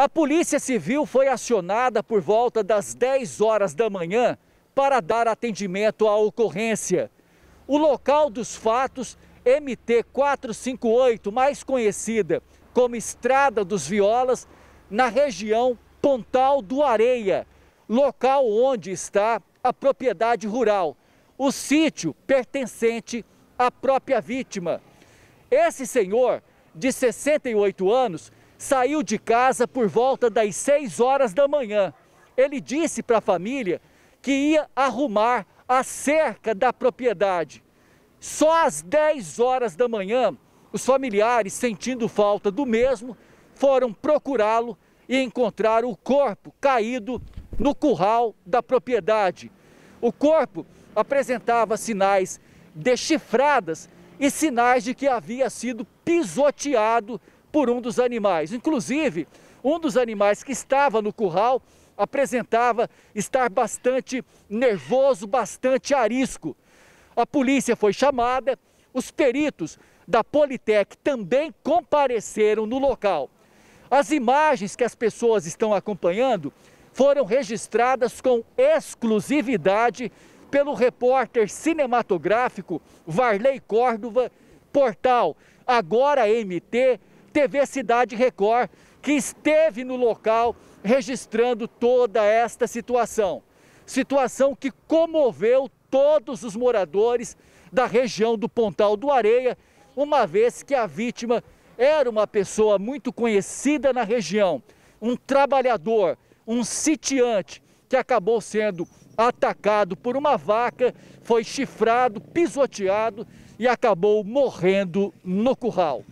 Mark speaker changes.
Speaker 1: A Polícia Civil foi acionada por volta das 10 horas da manhã para dar atendimento à ocorrência. O local dos fatos, MT 458, mais conhecida como Estrada dos Violas, na região Pontal do Areia, local onde está a propriedade rural, o sítio pertencente à própria vítima. Esse senhor, de 68 anos, saiu de casa por volta das 6 horas da manhã. Ele disse para a família que ia arrumar a cerca da propriedade. Só às 10 horas da manhã, os familiares, sentindo falta do mesmo, foram procurá-lo e encontraram o corpo caído no curral da propriedade. O corpo apresentava sinais de chifradas e sinais de que havia sido pisoteado por um dos animais. Inclusive, um dos animais que estava no curral apresentava estar bastante nervoso, bastante arisco. A polícia foi chamada, os peritos da Politec também compareceram no local. As imagens que as pessoas estão acompanhando foram registradas com exclusividade pelo repórter cinematográfico Varley Córdova, portal Agora MT, TV Cidade Record, que esteve no local registrando toda esta situação. Situação que comoveu todos os moradores da região do Pontal do Areia, uma vez que a vítima era uma pessoa muito conhecida na região, um trabalhador, um sitiante que acabou sendo atacado por uma vaca, foi chifrado, pisoteado e acabou morrendo no curral.